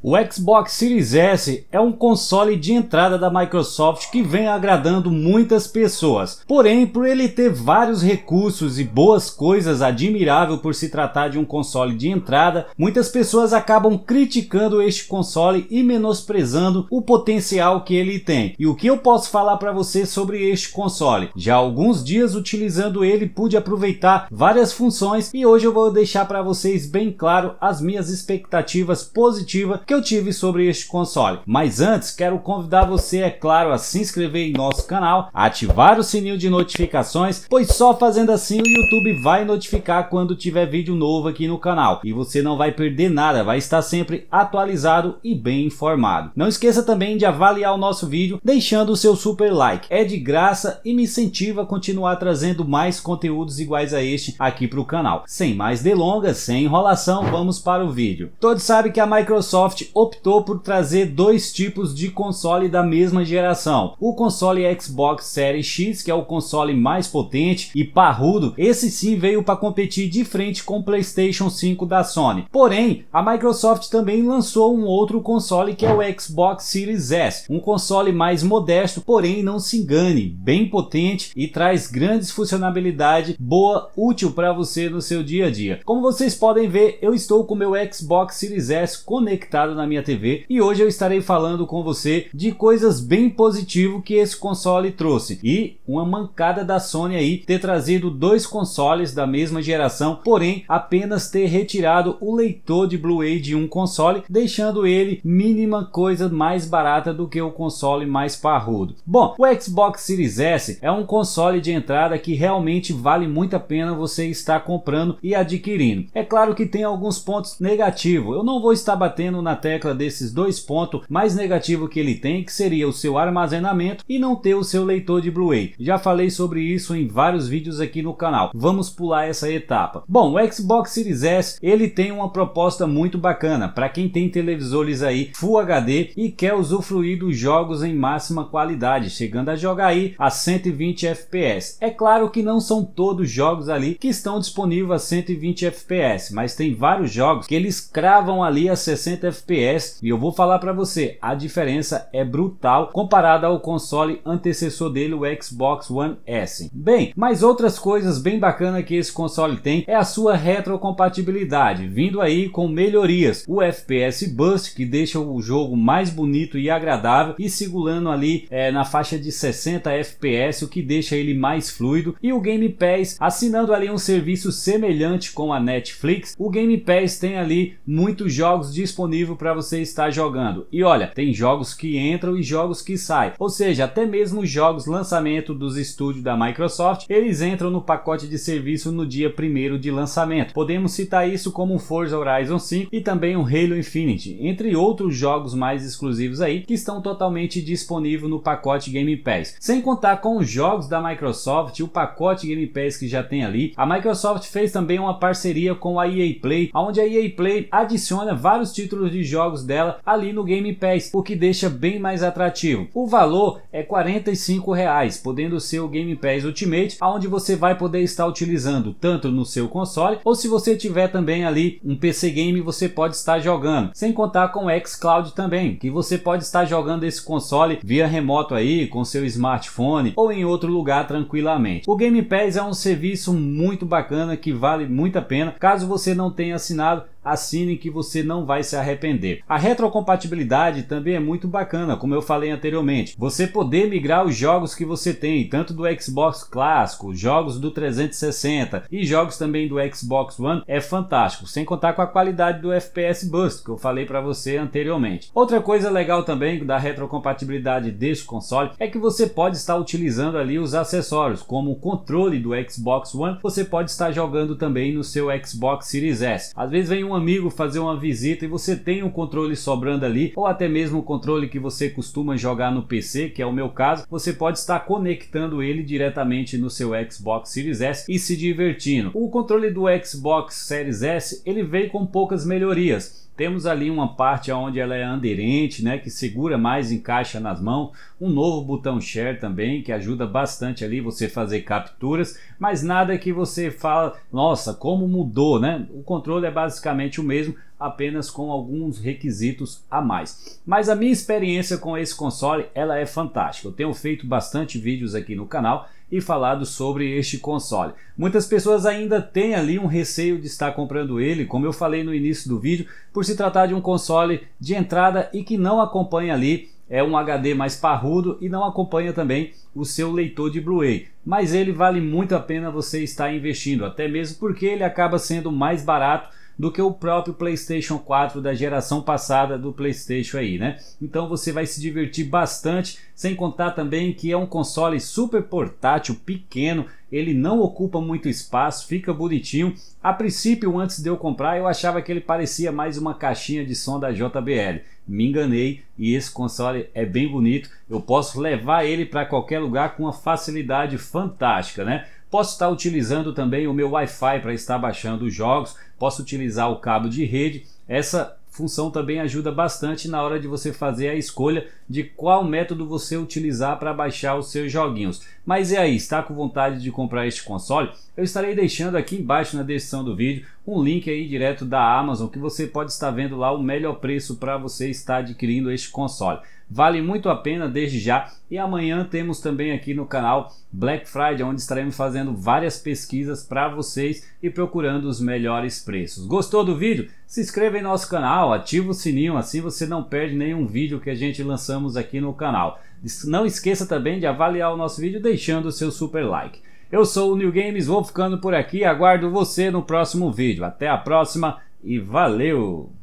O Xbox Series S é um console de entrada da Microsoft que vem agradando muitas pessoas. Porém, por ele ter vários recursos e boas coisas, admirável por se tratar de um console de entrada, muitas pessoas acabam criticando este console e menosprezando o potencial que ele tem. E o que eu posso falar para você sobre este console? Já há alguns dias utilizando ele, pude aproveitar várias funções e hoje eu vou deixar para vocês bem claro as minhas expectativas positivas que eu tive sobre este console. Mas antes, quero convidar você, é claro, a se inscrever em nosso canal, ativar o sininho de notificações, pois só fazendo assim o YouTube vai notificar quando tiver vídeo novo aqui no canal e você não vai perder nada, vai estar sempre atualizado e bem informado. Não esqueça também de avaliar o nosso vídeo deixando o seu super like, é de graça e me incentiva a continuar trazendo mais conteúdos iguais a este aqui para o canal. Sem mais delongas, sem enrolação, vamos para o vídeo. Todos sabem que a Microsoft Microsoft optou por trazer dois tipos de console da mesma geração. O console Xbox Series X, que é o console mais potente e parrudo, esse sim veio para competir de frente com o PlayStation 5 da Sony. Porém, a Microsoft também lançou um outro console que é o Xbox Series S, um console mais modesto, porém não se engane, bem potente e traz grandes funcionalidades, boa, útil para você no seu dia a dia. Como vocês podem ver, eu estou com meu Xbox Series S conectado na minha TV e hoje eu estarei falando com você de coisas bem positivo que esse console trouxe e uma mancada da Sony aí ter trazido dois consoles da mesma geração, porém apenas ter retirado o leitor de Blu-ray de um console, deixando ele mínima coisa mais barata do que o console mais parrudo. Bom, o Xbox Series S é um console de entrada que realmente vale muito a pena você estar comprando e adquirindo. É claro que tem alguns pontos negativos. Eu não vou estar batendo na tecla desses dois pontos mais negativo que ele tem, que seria o seu armazenamento e não ter o seu leitor de Blu-ray. Já falei sobre isso em vários vídeos aqui no canal. Vamos pular essa etapa. Bom, o Xbox Series S, ele tem uma proposta muito bacana para quem tem televisores aí Full HD e quer usufruir dos jogos em máxima qualidade, chegando a jogar aí a 120 FPS. É claro que não são todos jogos ali que estão disponíveis a 120 FPS, mas tem vários jogos que eles cravam ali a 60 FPS FPS e eu vou falar para você, a diferença é brutal comparada ao console antecessor dele, o Xbox One S. Bem, mas outras coisas bem bacanas que esse console tem é a sua retrocompatibilidade, vindo aí com melhorias, o FPS Boost que deixa o jogo mais bonito e agradável e segurando ali é, na faixa de 60 FPS, o que deixa ele mais fluido, e o Game Pass assinando ali um serviço semelhante com a Netflix, o Game Pass tem ali muitos jogos disponíveis para você estar jogando. E olha, tem jogos que entram e jogos que saem. Ou seja, até mesmo os jogos lançamento dos estúdios da Microsoft, eles entram no pacote de serviço no dia 1 de lançamento. Podemos citar isso como o Forza Horizon 5 e também o Halo Infinite, entre outros jogos mais exclusivos aí que estão totalmente disponíveis no pacote Game Pass. Sem contar com os jogos da Microsoft, o pacote Game Pass que já tem ali, a Microsoft fez também uma parceria com a EA Play, onde a EA Play adiciona vários títulos de jogos dela ali no Game Pass, o que deixa bem mais atrativo. O valor é R$ reais, podendo ser o Game Pass Ultimate, onde você vai poder estar utilizando tanto no seu console ou se você tiver também ali um PC game você pode estar jogando, sem contar com o xCloud também, que você pode estar jogando esse console via remoto aí com seu smartphone ou em outro lugar tranquilamente. O Game Pass é um serviço muito bacana que vale muito a pena. Caso você não tenha assinado, assine que você não vai se arrepender. A retrocompatibilidade também é muito bacana, como eu falei anteriormente. Você poder migrar os jogos que você tem, tanto do Xbox clássico, jogos do 360 e jogos também do Xbox One, é fantástico, sem contar com a qualidade do FPS Boost que eu falei para você anteriormente. Outra coisa legal também da retrocompatibilidade deste console é que você pode estar utilizando ali os acessórios, como o controle do Xbox One, você pode estar jogando também no seu Xbox Series S. Às vezes vem uma amigo fazer uma visita e você tem um controle sobrando ali, ou até mesmo o um controle que você costuma jogar no PC, que é o meu caso, você pode estar conectando ele diretamente no seu Xbox Series S e se divertindo. O controle do Xbox Series S ele veio com poucas melhorias temos ali uma parte onde ela é aderente, né, que segura mais, encaixa nas mãos. Um novo botão share também, que ajuda bastante ali você fazer capturas, mas nada que você fala, nossa, como mudou, né? O controle é basicamente o mesmo, apenas com alguns requisitos a mais. Mas a minha experiência com esse console ela é fantástica. Eu tenho feito bastante vídeos aqui no canal e falado sobre este console. Muitas pessoas ainda têm ali um receio de estar comprando ele, como eu falei no início do vídeo, por se tratar de um console de entrada e que não acompanha ali é um HD mais parrudo e não acompanha também o seu leitor de Blu-ray. Mas ele vale muito a pena você estar investindo, até mesmo porque ele acaba sendo mais barato do que o próprio PlayStation 4 da geração passada do PlayStation aí, né? Então você vai se divertir bastante, sem contar também que é um console super portátil, pequeno, ele não ocupa muito espaço, fica bonitinho. A princípio, antes de eu comprar, eu achava que ele parecia mais uma caixinha de som da JBL. Me enganei e esse console é bem bonito. Eu posso levar ele para qualquer lugar com uma facilidade fantástica, né? Posso estar utilizando também o meu Wi-Fi para estar baixando os jogos, posso utilizar o cabo de rede. Essa função também ajuda bastante na hora de você fazer a escolha de qual método você utilizar para baixar os seus joguinhos. Mas e aí, está com vontade de comprar este console? Eu estarei deixando aqui embaixo na descrição do vídeo um link aí direto da Amazon que você pode estar vendo lá o melhor preço para você estar adquirindo este console vale muito a pena desde já. E amanhã temos também aqui no canal Black Friday, onde estaremos fazendo várias pesquisas para vocês e procurando os melhores preços. Gostou do vídeo? Se inscreva em nosso canal, ativa o sininho, assim você não perde nenhum vídeo que a gente lançamos aqui no canal. Não esqueça também de avaliar o nosso vídeo deixando o seu super like. Eu sou o New Games, vou ficando por aqui, aguardo você no próximo vídeo. Até a próxima e valeu!